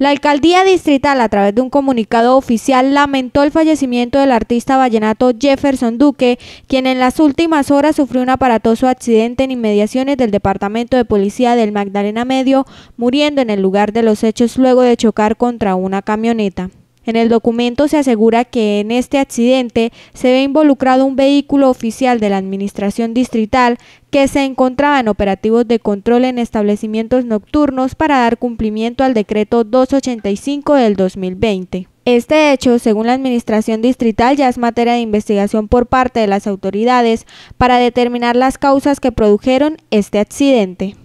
La alcaldía distrital, a través de un comunicado oficial, lamentó el fallecimiento del artista vallenato Jefferson Duque, quien en las últimas horas sufrió un aparatoso accidente en inmediaciones del Departamento de Policía del Magdalena Medio, muriendo en el lugar de los hechos luego de chocar contra una camioneta. En el documento se asegura que en este accidente se ve involucrado un vehículo oficial de la Administración Distrital que se encontraba en operativos de control en establecimientos nocturnos para dar cumplimiento al decreto 285 del 2020. Este hecho, según la Administración Distrital, ya es materia de investigación por parte de las autoridades para determinar las causas que produjeron este accidente.